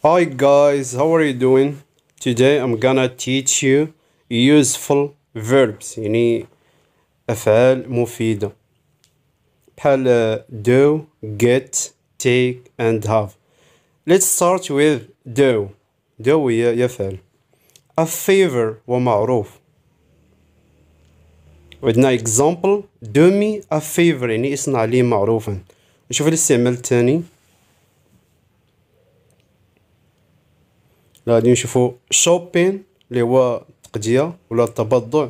hi guys how are you doing today i'm gonna teach you useful verbs يعني افعال مفيده بحال do get take and have let's start with do do هي يفعل a favor ومعروف وعندنا example do me a favor يعني اصنع لي معروفا نشوف الاستعمال الثاني غادي نشوفو شوبين اللي هو التقديه ولا التبضع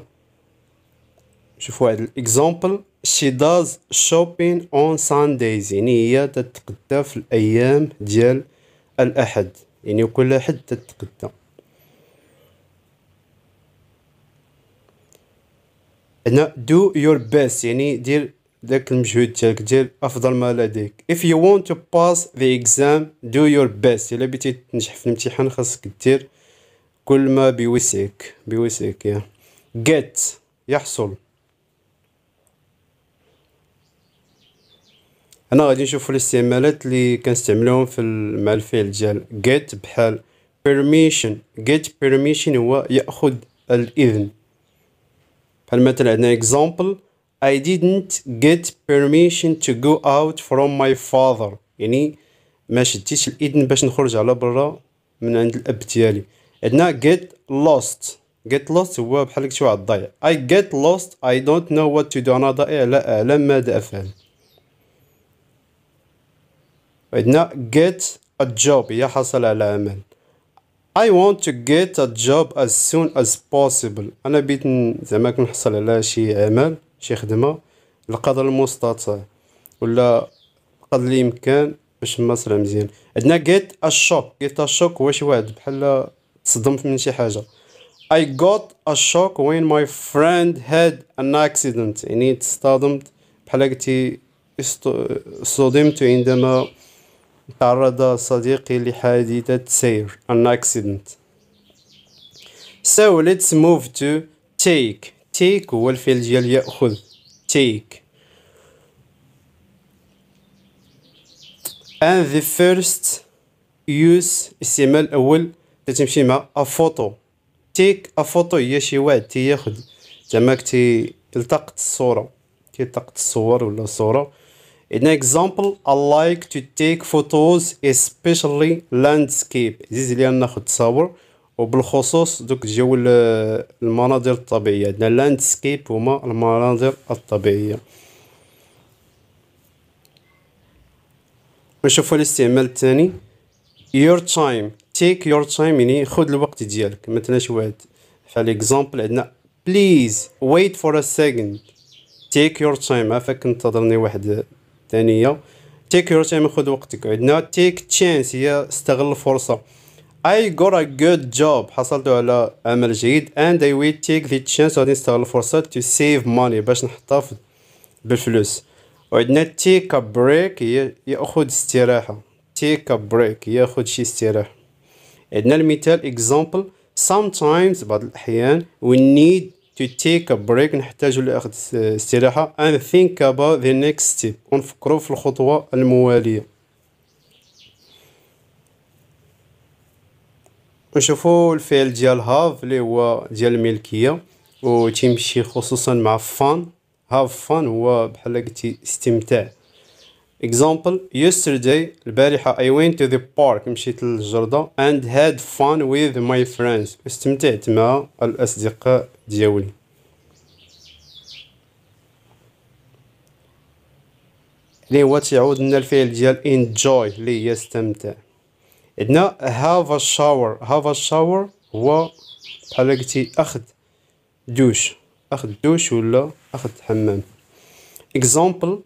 نشوفو واحد الاكزامبل شي داز شوبين اون سانديز يعني هي تتقدى في الايام ديال الاحد يعني كل أحد تتقدى هنا دو يور بيست يعني دير داك المجهود تاعك دير افضل ما لديك if you want to pass the exam do your best الا بغيتي تنجح في الامتحان خاصك دير كل ما بوسعك بوسعك يا get يحصل انا غادي نشوفوا الاستعمالات اللي كنستعملوهم في مع الفعل ديال get بحال permission get permission هو ياخذ الاذن بحال مثلا عندنا example I didn't get permission to go out from my father يعني ما شديتش الاذن باش نخرج على برا من عند الاب ديالي عندنا get lost get lost هو بحال شي واحد ضايع I get lost I don't know what to do انا ضائع لا اعلم ماذا افعل عندنا get a job هي حصل على عمل I want to get a job as soon as possible انا بغيت زعما كنحصل على شي عمل شي خدمة القدر المستطاع ولا قدر الامكان باش ماسرة مزيان عندنا get a shock get a shock هو شي واحد بحال تصدم من شي حاجة I got a shock when my friend had an accident يعني تصطدمت بحال قلتي صدمت عندما تعرض صديقي لحادثة سير an accident so let's move to take تيك هو الفعل ديال ياخذ تيك ان ذا فيرست يوز استعمال الاول تتمشي مع ا فوتو تيك ا فوتو هي شي واحد تياخذ زعما كتي التقط الصوره كي التقط الصور ولا الصوره ان اكزامبل I لايك تو تيك فوتوز especially لاندسكيب زيز ليا ناخذ تصاور وبالخصوص دوك جو المناظر الطبيعيه عندنا لاندسكيب هما المناظر الطبيعيه نشوفوا الاستعمال الثاني يور تايم تيك يور تايم يعني خذ الوقت ديالك مثلا شي واحد فعلى اكزامبل عندنا بليز ويت فور ا سيكند تيك يور تايم عافاك انتظرني واحد ثانيه تيك يور تايم خذ وقتك عندنا تيك تشانس هي استغل الفرصه I got a good job حصلت على عمل جيد and I will take the chance غادي نستغل الفرصة to save money باش نحتفظ بالفلوس وعندنا take a break ياخذ استراحة take a break ياخذ شي استراحة عندنا المثال example sometimes بعض الأحيان we need to take a break نحتاج لأخذ استراحة and think about the next step ونفكروا في الخطوة الموالية كنشوفوا الفعل ديال هاف اللي هو ديال الملكيه و تيمشي خصوصا مع فان هاف فان هو بحال قلتي استمتاع اكزامبل يسترداي البارحة اي وين تو ذا بارك مشيت للجردة اند هاد فان with ماي فريندز استمتعت مع الأصدقاء ديالي اللي هو تعود لنا الفعل ديال enjoy اللي هي استمتع عندنا هاف ا شاور هاف ا شاور هو بحال قلتي اخذ دوش اخذ دوش ولا اخذ حمام اكزامبل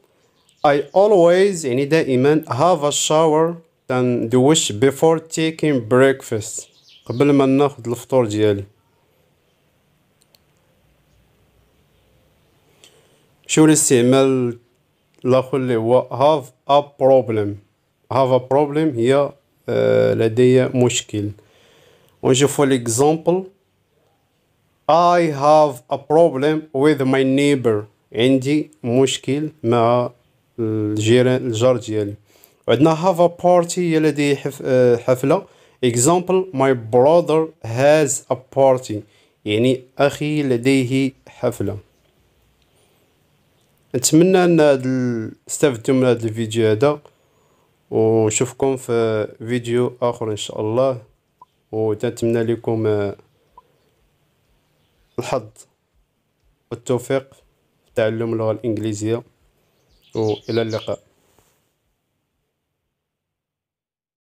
اي اولويز يعني دائما هاف ا شاور تندوش بيفور تيكين بريكفاست قبل ما ناخذ الفطور ديالي شو الاستعمال الاخر اللي هو هاف ا بروبليم هاف ا بروبليم هي آه، لدي مشكل ونشوفوا الاكزامبل I have a problem with my neighbor عندي مشكل مع الجيران الجار ديالي عندنا have a party هي لدي آه، حفلة example my brother has a party يعني أخي لديه حفلة نتمنى أن استفدتم من هذا الفيديو هذا وشوفكم في فيديو اخر ان شاء الله ونتمنى لكم آه، الحظ والتوفيق في تعلم اللغه الانجليزيه والى اللقاء